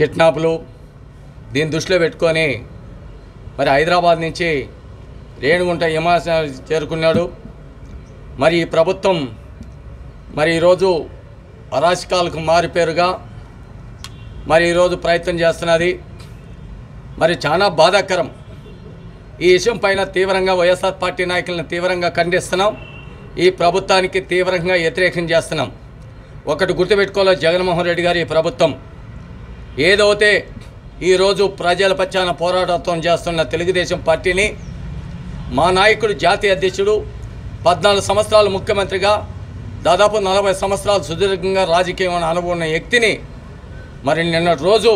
కిడ్నాప్లు దీన్ని దృష్టిలో పెట్టుకొని మరి హైదరాబాద్ నుంచి రేణుగుంట విమానం చేరుకున్నాడు మరి ఈ ప్రభుత్వం మరి ఈరోజు అరాచకాలకు మారిపేరుగా మరి ఈరోజు ప్రయత్నం చేస్తున్నది మరి చాలా బాధాకరం ఈ విషయం పైన తీవ్రంగా వైఎస్ఆర్ పార్టీ నాయకులను తీవ్రంగా ఖండిస్తున్నాం ఈ ప్రభుత్వానికి తీవ్రంగా వ్యతిరేకం చేస్తున్నాం ఒకటి గుర్తుపెట్టుకోవాలి జగన్మోహన్ రెడ్డి గారు ఈ ప్రభుత్వం ఏదైతే ఈరోజు ప్రజల పచ్చాన పోరాటత్వం చేస్తున్న తెలుగుదేశం పార్టీని మా నాయకుడు జాతీయ అధ్యక్షుడు పద్నాలుగు సంవత్సరాలు ముఖ్యమంత్రిగా దాదాపు నలభై సంవత్సరాలు సుదీర్ఘంగా రాజకీయం అనుభవం ఉన్న వ్యక్తిని మరి నిన్నటి రోజు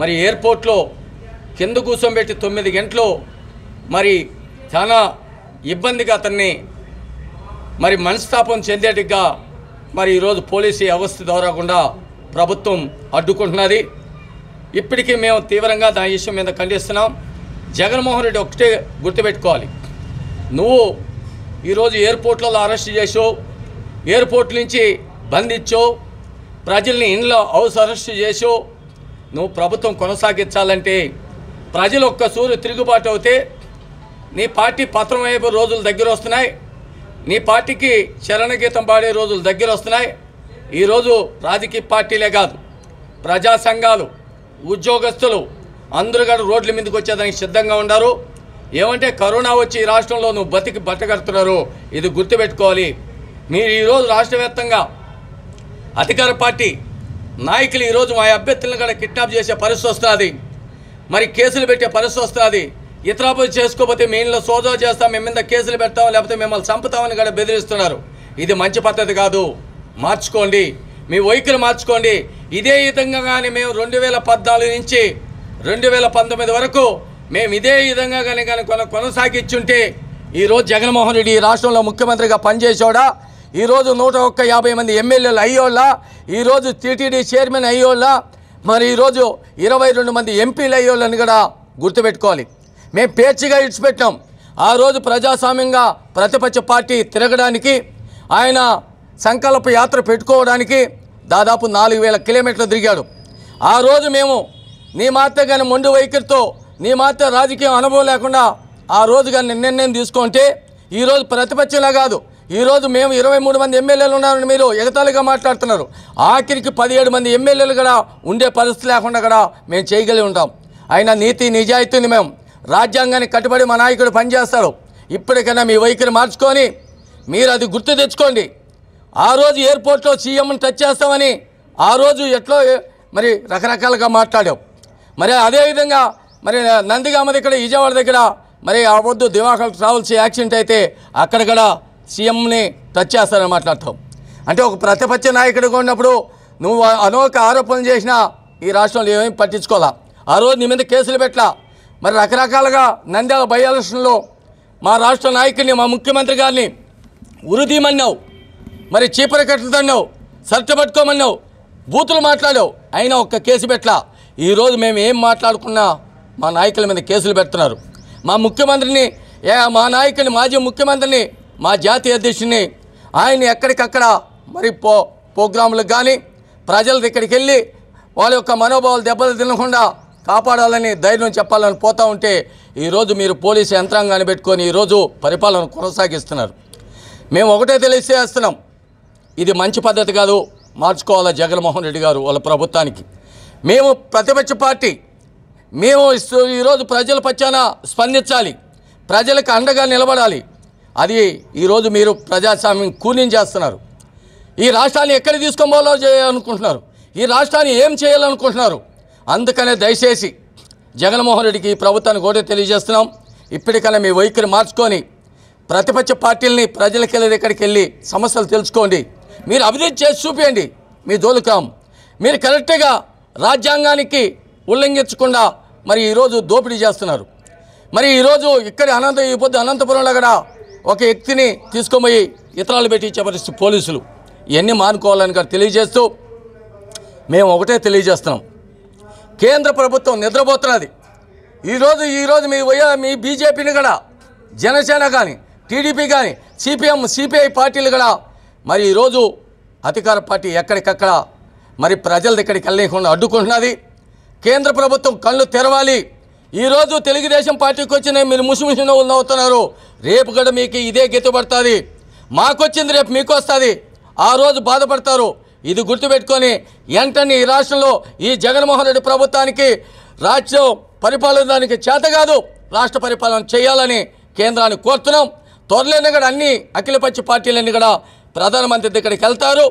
మరి ఎయిర్పోర్ట్లో కింద కూర్చోబెట్టి తొమ్మిది గంటలు మరి చాలా ఇబ్బందిగా అతన్ని మరి మనస్తాపం చెందేటిగా మరి ఈరోజు పోలీసు వ్యవస్థ ద్వారా కూడా ప్రభుత్వం అడ్డుకుంటున్నది ఇప్పటికీ మేము తీవ్రంగా దాని విషయం మీద ఖండిస్తున్నాం జగన్మోహన్ రెడ్డి ఒకటే గుర్తుపెట్టుకోవాలి నువ్వు ఈరోజు ఎయిర్పోర్ట్లలో అరెస్ట్ చేసావు ఎయిర్పోర్ట్ నుంచి బంధించావు ప్రజల్ని ఇంట్లో హౌస్ అరెస్ట్ చేసావు నువ్వు ప్రభుత్వం కొనసాగించాలంటే ప్రజలు ఒక్క సూర్యు తిరుగుబాటు అవుతే నీ పార్టీ పత్రం వైపు రోజులు దగ్గర వస్తున్నాయి నీ పార్టీకి చరణగీతం పాడే రోజులు దగ్గర వస్తున్నాయి ఈరోజు రాజకీయ పార్టీలే కాదు ప్రజా సంఘాలు ఉద్యోగస్తులు అందరూ కూడా రోడ్ల మీదకి వచ్చేదానికి సిద్ధంగా ఉన్నారు ఏమంటే కరోనా వచ్చి ఈ రాష్ట్రంలో నువ్వు బతికి బట్టగడుతున్నారు ఇది గుర్తుపెట్టుకోవాలి మీరు ఈరోజు రాష్ట్ర వ్యాప్తంగా అధికార పార్టీ నాయకులు ఈరోజు మా అభ్యర్థులను కూడా కిడ్నాప్ చేసే పరిస్థితి వస్తుంది మరి కేసులు పెట్టే పరిస్థితి వస్తుంది ఇతరాపతి చేసుకోకపోతే మేములో సోదా చేస్తాం మేము మీద కేసులు పెడతాం లేకపోతే మిమ్మల్ని చంపుతామని కూడా బెదిరిస్తున్నారు ఇది మంచి పద్ధతి కాదు మార్చుకోండి మీ వైఖరి మార్చుకోండి ఇదే విధంగా కానీ మేము రెండు వేల పద్నాలుగు నుంచి రెండు వేల పంతొమ్మిది వరకు మేము ఇదే విధంగా కానీ కానీ కొన కొనసాగించుంటే ఈరోజు జగన్మోహన్ రెడ్డి ఈ రాష్ట్రంలో ముఖ్యమంత్రిగా పనిచేసేవాడా ఈరోజు నూట ఒక్క యాభై మంది ఎమ్మెల్యేలు అయ్యోళ్ళ ఈరోజు టీటీడీ చైర్మన్ అయ్యోళ్ళ మరి ఈరోజు ఇరవై రెండు మంది ఎంపీలు అయ్యోళ్ళని కూడా గుర్తుపెట్టుకోవాలి మేము పేర్చిగా ఇడిచిపెట్టాం ఆ రోజు ప్రజాస్వామ్యంగా ప్రతిపక్ష పార్టీ తిరగడానికి ఆయన సంకల్ప యాత్ర పెట్టుకోవడానికి దాదాపు నాలుగు వేల కిలోమీటర్లు తిరిగాడు ఆ రోజు మేము నీ మాత్ర కానీ మొండి వైఖరితో నీ మాత్ర రాజకీయం అనుభవం లేకుండా ఆ రోజు కానీ నిర్ణయం తీసుకుంటే ఈరోజు ప్రతిపక్షంలా కాదు ఈరోజు మేము ఇరవై మూడు మంది ఎమ్మెల్యేలు ఉన్నారని మీరు ఎగతాళిగా మాట్లాడుతున్నారు ఆఖరికి పదిహేడు మంది ఎమ్మెల్యేలు కూడా ఉండే పరిస్థితి లేకుండా కూడా మేము చేయగలిగి ఉంటాం అయినా నీతి నిజాయితీని మేము రాజ్యాంగానికి కట్టుబడి మా నాయకుడు పనిచేస్తారు ఇప్పటికైనా మీ వైఖరి మార్చుకొని మీరు అది గుర్తు తెచ్చుకోండి ఆ రోజు ఎయిర్పోర్ట్లో సీఎంని టచ్ చేస్తామని ఆ రోజు ఎట్లో మరి రకరకాలుగా మాట్లాడాం మరి అదేవిధంగా మరి నందిగామ దగ్గర విజయవాడ దగ్గర మరి ఆ వద్దు దివాకర్ ట్రావెల్స్ యాక్సిడెంట్ అయితే అక్కడ కూడా సీఎంని టచ్ చేస్తారని మాట్లాడతాం అంటే ఒక ప్రతిపక్ష నాయకుడిగా ఉన్నప్పుడు నువ్వు అనోక ఆరోపణలు చేసినా ఈ రాష్ట్రంలో ఏమేమి పట్టించుకోవాలా ఆ రోజు నీ మీద కేసులు పెట్టలా మరి రకరకాలుగా నంద్యాల బై ఎలక్షన్లో మా రాష్ట్ర నాయకుడిని మా ముఖ్యమంత్రి గారిని ఉరుదీమన్నావు మరి చీపర కట్టుదన్నావు సర్చ పట్టుకోమన్నావు బూతులు మాట్లాడావు అయినా ఒక్క కేసు పెట్టలా ఈరోజు మేము ఏం మాట్లాడుకున్నా మా నాయకుల మీద కేసులు పెడుతున్నారు మా ముఖ్యమంత్రిని మా నాయకుని మాజీ ముఖ్యమంత్రిని మా జాతీయ అధ్యక్షుడిని ఆయన్ని ఎక్కడికక్కడ మరి పో ప్రోగ్రాములకు కానీ ప్రజల దగ్గరికి వెళ్ళి వాళ్ళ యొక్క మనోభావాలు దెబ్బలు తినకుండా కాపాడాలని ధైర్యం చెప్పాలని పోతూ ఉంటే ఈరోజు మీరు పోలీసు యంత్రాంగాన్ని పెట్టుకొని ఈరోజు పరిపాలన కొనసాగిస్తున్నారు మేము ఒకటే తెలియజేస్తున్నాం ఇది మంచి పద్ధతి కాదు మార్చుకోవాలా జగన్మోహన్ రెడ్డి గారు వాళ్ళ ప్రభుత్వానికి మేము ప్రతిపక్ష పార్టీ మేము ఈరోజు ప్రజల పక్షాన స్పందించాలి ప్రజలకు అండగా నిలబడాలి అది ఈరోజు మీరు ప్రజాస్వామ్యం కూలీం చేస్తున్నారు ఈ రాష్ట్రాన్ని ఎక్కడ తీసుకోబోలో చేయాలనుకుంటున్నారు ఈ రాష్ట్రాన్ని ఏం చేయాలనుకుంటున్నారు అందుకనే దయచేసి జగన్మోహన్ రెడ్డికి ఈ ప్రభుత్వాన్ని కూడా తెలియజేస్తున్నాం ఇప్పటికైనా మీ వైఖరి మార్చుకొని ప్రతిపక్ష పార్టీలని ప్రజలకి వెళ్ళి వెళ్ళి సమస్యలు తెలుసుకోండి మీరు అభివృద్ధి చేసి చూపించండి మీ దోలుకాం మీరు కరెక్ట్గా రాజ్యాంగానికి ఉల్లంఘించకుండా మరి ఈరోజు దోపిడీ చేస్తున్నారు మరి ఈరోజు ఇక్కడ అనంత ఈ పొద్దు అనంతపురంలో కూడా ఒక వ్యక్తిని తీసుకుపోయి ఇతరాలు పెట్టించే పరిస్థితి పోలీసులు ఇవన్నీ మానుకోవాలని కూడా తెలియజేస్తూ మేము ఒకటే తెలియజేస్తున్నాం కేంద్ర ప్రభుత్వం నిద్రపోతున్నది ఈరోజు ఈరోజు మీ వయ మీ బీజేపీని కూడా జనసేన కానీ టీడీపీ కానీ సిపిఎం సిపిఐ పార్టీలు కూడా మరి ఈరోజు అధికార పార్టీ ఎక్కడికక్కడ మరి ప్రజల దగ్గరికి వెళ్ళకుండా అడ్డుకుంటున్నది కేంద్ర ప్రభుత్వం కళ్ళు తెరవాలి ఈరోజు తెలుగుదేశం పార్టీకి వచ్చిన మీరు ముసిముసి నవ్వులు అవుతున్నారు రేపు కూడా మీకు ఇదే గెత్తుపడుతుంది మాకొచ్చింది రేపు మీకు వస్తుంది ఆ రోజు బాధపడతారు ఇది గుర్తుపెట్టుకొని వెంటనే ఈ రాష్ట్రంలో ఈ జగన్మోహన్ రెడ్డి ప్రభుత్వానికి రాజ్యం దానికి చేత కాదు రాష్ట్ర పరిపాలన చేయాలని కేంద్రాన్ని కోరుతున్నాం త్వరలోనే కూడా అన్ని అఖిలపక్ష పార్టీలన్నీ కూడా ప్రధానమంత్రి దగ్గరికి వెళ్తారు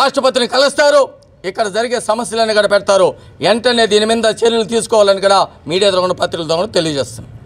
రాష్ట్రపతిని కలుస్తారు ఇక్కడ జరిగే సమస్యలను కూడా పెడతారు వెంటనే దీని మీద చర్యలు తీసుకోవాలని కూడా మీడియా ద్వారా పత్రికల ద్వారా తెలియజేస్తుంది